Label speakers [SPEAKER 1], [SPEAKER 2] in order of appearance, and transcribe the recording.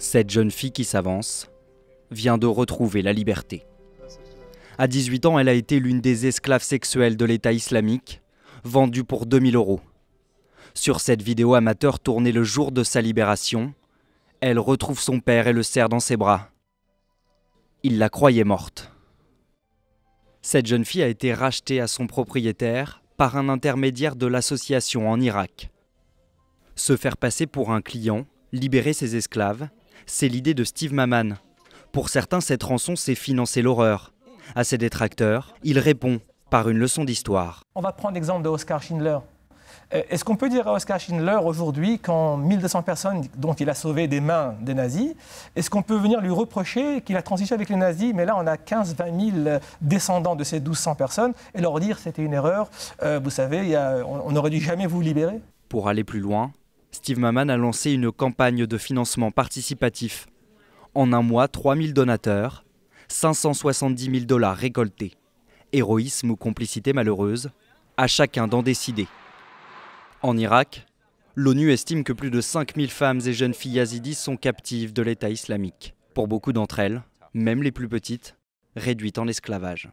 [SPEAKER 1] Cette jeune fille qui s'avance vient de retrouver la liberté. À 18 ans, elle a été l'une des esclaves sexuelles de l'État islamique, vendue pour 2000 euros. Sur cette vidéo amateur tournée le jour de sa libération, elle retrouve son père et le serre dans ses bras. Il la croyait morte. Cette jeune fille a été rachetée à son propriétaire par un intermédiaire de l'association en Irak. Se faire passer pour un client, libérer ses esclaves c'est l'idée de Steve Maman. Pour certains, cette rançon, c'est financer l'horreur. À ses détracteurs, il répond par une leçon d'histoire.
[SPEAKER 2] On va prendre l'exemple de Schindler. Euh, est-ce qu'on peut dire à Oscar Schindler aujourd'hui qu'en 1200 personnes dont il a sauvé des mains des nazis, est-ce qu'on peut venir lui reprocher qu'il a transigé avec les nazis, mais là on a 15-20 000 euh, descendants de ces 1200 personnes, et leur dire c'était une erreur, euh, vous savez, on n'aurait dû jamais vous libérer
[SPEAKER 1] Pour aller plus loin, Steve Maman a lancé une campagne de financement participatif. En un mois, 000 donateurs, 570 000 dollars récoltés. Héroïsme ou complicité malheureuse, à chacun d'en décider. En Irak, l'ONU estime que plus de 5 000 femmes et jeunes filles yazidis sont captives de l'État islamique. Pour beaucoup d'entre elles, même les plus petites, réduites en esclavage.